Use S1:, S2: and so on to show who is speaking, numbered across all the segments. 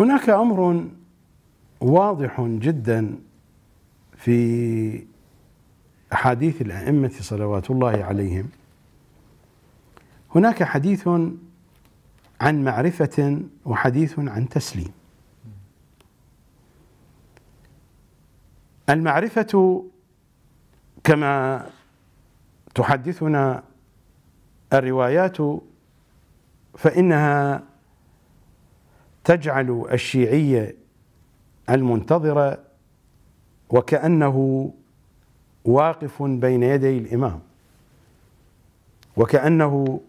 S1: هناك امر واضح جدا في احاديث الائمه صلوات الله عليهم هناك حديث عن معرفه وحديث عن تسليم المعرفه كما تحدثنا الروايات فانها تجعل الشيعية المنتظرة وكأنه واقف بين يدي الإمام وكأنه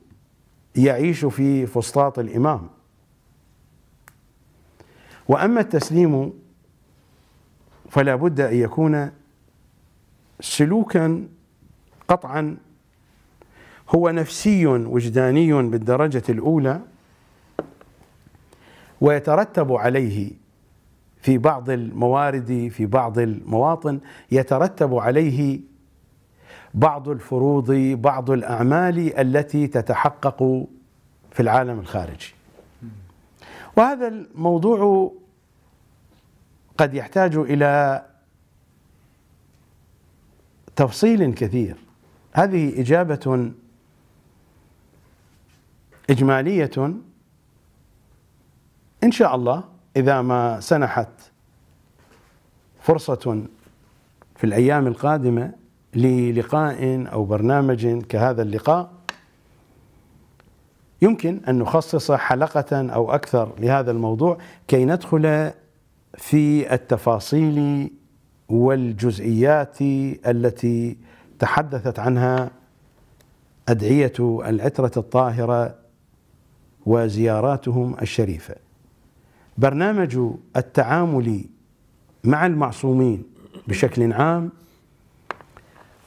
S1: يعيش في فسطاط الإمام وأما التسليم فلا بد أن يكون سلوكا قطعا هو نفسي وجداني بالدرجة الأولى ويترتب عليه في بعض الموارد في بعض المواطن يترتب عليه بعض الفروض بعض الاعمال التي تتحقق في العالم الخارجي. وهذا الموضوع قد يحتاج الى تفصيل كثير. هذه اجابه اجماليه إن شاء الله إذا ما سنحت فرصة في الأيام القادمة للقاء أو برنامج كهذا اللقاء يمكن أن نخصص حلقة أو أكثر لهذا الموضوع كي ندخل في التفاصيل والجزئيات التي تحدثت عنها أدعية العترة الطاهرة وزياراتهم الشريفه برنامج التعامل مع المعصومين بشكل عام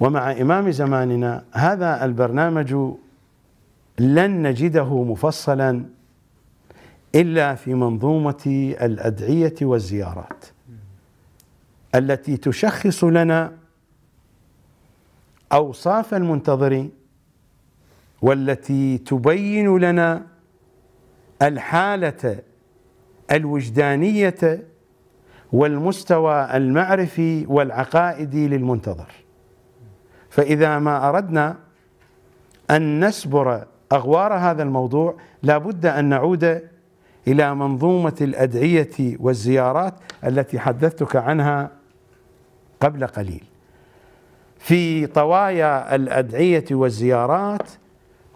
S1: ومع إمام زماننا هذا البرنامج لن نجده مفصلا إلا في منظومة الأدعية والزيارات التي تشخص لنا أوصاف المنتظر والتي تبين لنا الحالة الوجدانيه والمستوى المعرفي والعقائدي للمنتظر فاذا ما اردنا ان نسبر اغوار هذا الموضوع لابد ان نعود الى منظومه الادعيه والزيارات التي حدثتك عنها قبل قليل في طوايا الادعيه والزيارات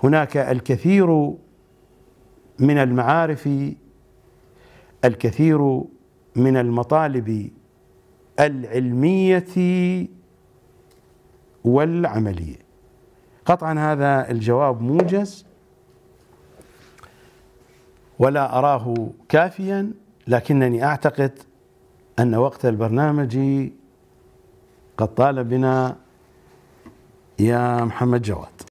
S1: هناك الكثير من المعارف الكثير من المطالب العلميه والعمليه قطعا هذا الجواب موجز ولا اراه كافيا لكنني اعتقد ان وقت البرنامج قد طال بنا يا محمد جواد